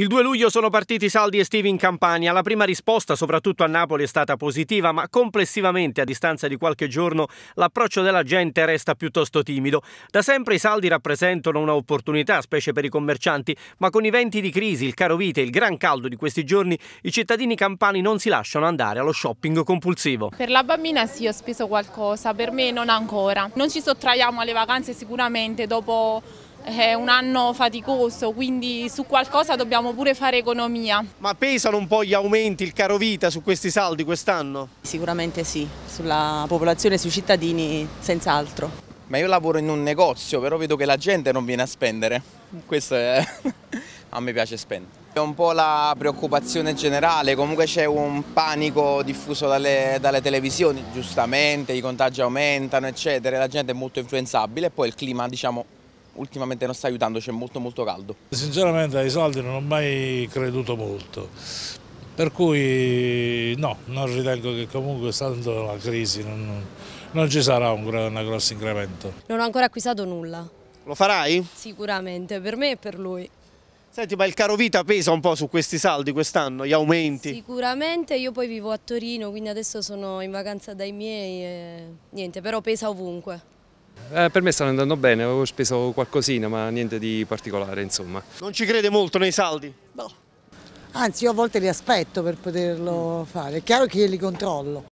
Il 2 luglio sono partiti saldi estivi in Campania. La prima risposta, soprattutto a Napoli, è stata positiva, ma complessivamente, a distanza di qualche giorno, l'approccio della gente resta piuttosto timido. Da sempre i saldi rappresentano un'opportunità, specie per i commercianti, ma con i venti di crisi, il caro vite e il gran caldo di questi giorni, i cittadini campani non si lasciano andare allo shopping compulsivo. Per la bambina sì, ho speso qualcosa, per me non ancora. Non ci sottraiamo alle vacanze sicuramente dopo è un anno faticoso, quindi su qualcosa dobbiamo pure fare economia. Ma pesano un po' gli aumenti, il caro vita su questi saldi quest'anno? Sicuramente sì, sulla popolazione, sui cittadini senz'altro. Ma io lavoro in un negozio, però vedo che la gente non viene a spendere. Questo è... a me piace spendere. È un po' la preoccupazione generale, comunque c'è un panico diffuso dalle, dalle, televisioni, giustamente, i contagi aumentano, eccetera, la gente è molto influenzabile e poi il clima, diciamo, ultimamente non sta aiutando, c'è molto molto caldo. Sinceramente ai soldi non ho mai creduto molto, per cui no, non ritengo che comunque stando la crisi non, non ci sarà un, un grosso incremento. Non ho ancora acquistato nulla. Lo farai? Sicuramente, per me e per lui. Senti, ma il caro vita pesa un po' su questi saldi quest'anno, gli aumenti? Sicuramente, io poi vivo a Torino, quindi adesso sono in vacanza dai miei e niente, però pesa ovunque. Eh, per me stanno andando bene, avevo speso qualcosina ma niente di particolare insomma. Non ci crede molto nei saldi? No. Anzi io a volte li aspetto per poterlo fare, è chiaro che io li controllo.